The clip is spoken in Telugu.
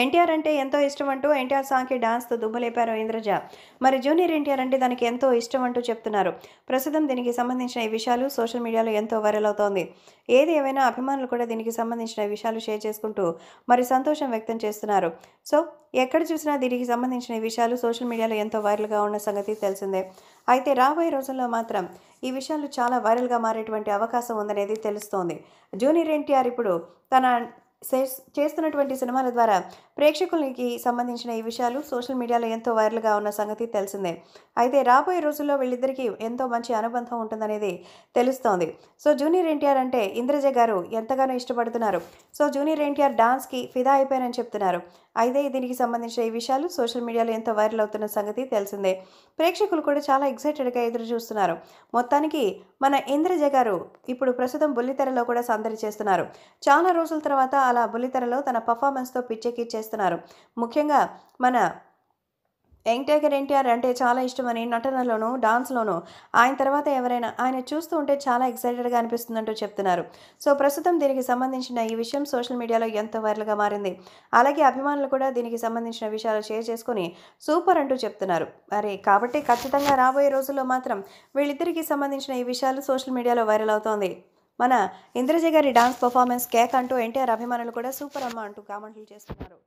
ఎన్టీఆర్ అంటే ఎంతో ఇష్టం అంటూ ఎన్టీఆర్ సాంగ్కి డాన్స్తో దుబ్బలేపారు ఇంద్రజ మరి జూనియర్ ఎన్టీఆర్ అంటే దానికి ఎంతో ఇష్టం అంటూ చెప్తున్నారు ప్రస్తుతం దీనికి సంబంధించిన ఈ విషయాలు సోషల్ మీడియాలో ఎంతో వైరల్ అవుతోంది ఏది ఏమైనా అభిమానులు కూడా దీనికి సంబంధించిన విషయాలు షేర్ చేసుకుంటూ మరి సంతోషం వ్యక్తం చేస్తున్నారు సో ఎక్కడ చూసినా దీనికి సంబంధించిన విషయాలు సోషల్ మీడియాలో ఎంతో వైరల్గా ఉన్న సంగతి తెలిసిందే అయితే రాబోయే రోజుల్లో మాత్రం ఈ విషయాలు చాలా వైరల్గా మారేటువంటి అవకాశం ఉందనేది తెలుస్తోంది జూనియర్ ఎన్టీఆర్ ఇప్పుడు తన చేస్తున్నటువంటి సినిమాల ద్వారా ప్రేక్షకులకి సంబంధించిన ఈ విషయాలు సోషల్ మీడియాలో ఎంతో వైరల్గా ఉన్న సంగతి తెలిసిందే అయితే రాబోయే రోజుల్లో వీళ్ళిద్దరికీ ఎంతో మంచి అనుబంధం ఉంటుందనేది తెలుస్తోంది సో జూనియర్ ఎన్టీఆర్ అంటే ఇంద్రజ గారు ఎంతగానో ఇష్టపడుతున్నారు సో జూనియర్ ఎన్టీఆర్ డాన్స్కి ఫిదా అయిపోయానని చెప్తున్నారు అయితే దీనికి సంబంధించిన ఈ విషయాలు సోషల్ మీడియాలో ఎంతో వైరల్ అవుతున్న సంగతి తెలిసిందే ప్రేక్షకులు కూడా చాలా ఎక్సైటెడ్గా ఎదురు చూస్తున్నారు మొత్తానికి మన ఇంద్రజ గారు ఇప్పుడు ప్రస్తుతం బుల్లితెరలో కూడా సందడి చేస్తున్నారు చాలా రోజుల తర్వాత అలా బుల్లితెరలో తన పర్ఫార్మెన్స్తో పిచ్చెక్కిచ్చేసి చేస్తున్నారు ముఖ్యంగా మన యంగ్ ఎన్టీఆర్ అంటే చాలా ఇష్టమని నటనలోను డాన్స్లోనూ ఆయన తర్వాత ఎవరైనా ఆయన చూస్తూ ఉంటే చాలా ఎక్సైటెడ్గా అనిపిస్తుందంటూ చెప్తున్నారు సో ప్రస్తుతం దీనికి సంబంధించిన ఈ విషయం సోషల్ మీడియాలో ఎంతో వైరల్గా మారింది అలాగే అభిమానులు కూడా దీనికి సంబంధించిన విషయాలు షేర్ చేసుకుని సూపర్ అంటూ చెప్తున్నారు మరి కాబట్టి ఖచ్చితంగా రాబోయే రోజుల్లో మాత్రం వీళ్ళిద్దరికీ సంబంధించిన ఈ విషయాలు సోషల్ మీడియాలో వైరల్ అవుతోంది మన ఇంద్రజ గారి డాన్స్ పర్ఫార్మెన్స్ కేక్ అంటూ ఎన్టీఆర్ అభిమానులు కూడా సూపర్ అమ్మ అంటూ కామెంట్లు చేస్తున్నారు